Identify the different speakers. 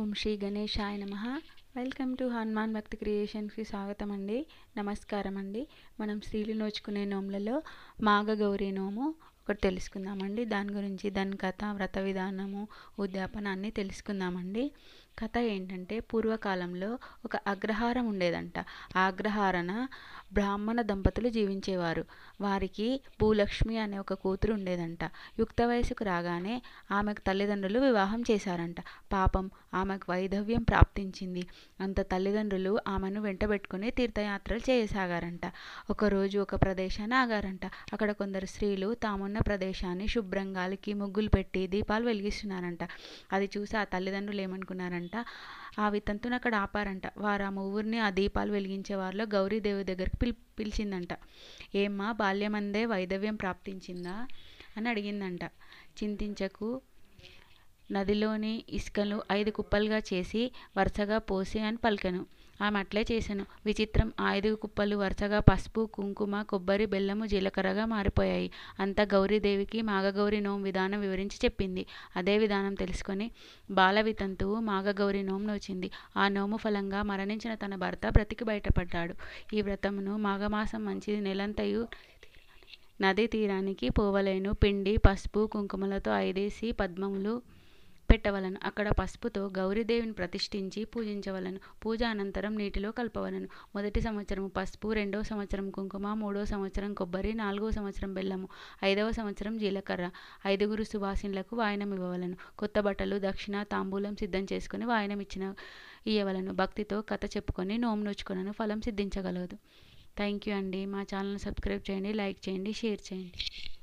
Speaker 1: ఓం శ్రీ ఆయన నమ welcome to Hanuman భక్తి క్రియేషన్స్కి స్వాగతం అండి నమస్కారం అండి మనం స్త్రీలు నోచుకునే నోములలో గౌరీ నోము ఒకటి తెలుసుకుందామండి దాని గురించి దాని కథ వ్రత విధానము ఉద్యాపన అన్నీ తెలుసుకుందామండి కథ ఏంటంటే పూర్వకాలంలో ఒక అగ్రహారం ఉండేదంట ఆ అగ్రహారాన బ్రాహ్మణ దంపతులు జీవించేవారు వారికి భూలక్ష్మి అనే ఒక కూతురు ఉండేదంట యుక్త వయసుకు రాగానే ఆమెకు తల్లిదండ్రులు వివాహం చేశారంట పాపం ఆమెకు వైధవ్యం ప్రాప్తించింది అంత తల్లిదండ్రులు ఆమెను వెంటబెట్టుకుని తీర్థయాత్రలు చేయసాగారంట ఒకరోజు ఒక ప్రదేశాన్ని ఆగారంట అక్కడ కొందరు స్త్రీలు తామున్న ప్రదేశాన్ని శుభ్రంగాలికి ముగ్గులు పెట్టి దీపాలు వెలిగిస్తున్నారంట అది చూసి ఆ తల్లిదండ్రులు ఏమనుకున్నారంట ఆపారంట ఆ వితంతుని అక్కడ ఆపారంట వారు ఆ ఊరిని ఆ దీపాలు వెలిగించే వారిలో గౌరీదేవి దగ్గరికి పిలి పిలిచిందంట ఏమ్మా బాల్యమందే వైదవ్యం ప్రాప్తించిందా అని అడిగిందంట చింతించకు నదిలోని ఇసుకలు ఐదు కుప్పలుగా చేసి వరుసగా పోసి అని పలికెను ఆమె అట్లే చేశాను విచిత్రం ఆ ఐదు కుప్పలు వరుసగా పసుపు కుంకుమ కొబ్బరి బెల్లము జీలకర్రగా మారిపోయాయి అంతా గౌరీదేవికి మాఘగౌరి నోం విధానం వివరించి చెప్పింది అదే విధానం తెలుసుకొని బాలవితంతువు మాఘగౌరి నోం నోచింది ఆ నోము ఫలంగా మరణించిన తన భర్త బ్రతికి బయటపడ్డాడు ఈ వ్రతమును మాఘమాసం మంచిది నెలంతయు నదీ తీరానికి పోవలేను పిండి పసుపు కుంకుమలతో ఐదేసి పద్మములు పెట్టవలను అక్కడ పసుపుతో గౌరీదేవిని ప్రతిష్ఠించి పూజించవలను పూజ అనంతరం నీటిలో కలపవలను మొదటి సంవత్సరం పసుపు రెండవ సంవత్సరం కుంకుమ మూడో సంవత్సరం కొబ్బరి నాలుగవ సంవత్సరం బెల్లము ఐదవ సంవత్సరం జీలకర్ర ఐదుగురు సువాసిన్లకు వాయనం ఇవ్వవలను కొత్త బట్టలు దక్షిణ తాంబూలం సిద్ధం చేసుకుని వాయనం ఇచ్చిన ఇయ్యవలను భక్తితో కథ చెప్పుకొని నోము నోచుకునను ఫలం సిద్ధించగలదు థ్యాంక్ యూ అండి మా ఛానల్ సబ్స్క్రైబ్ చేయండి లైక్ చేయండి షేర్ చేయండి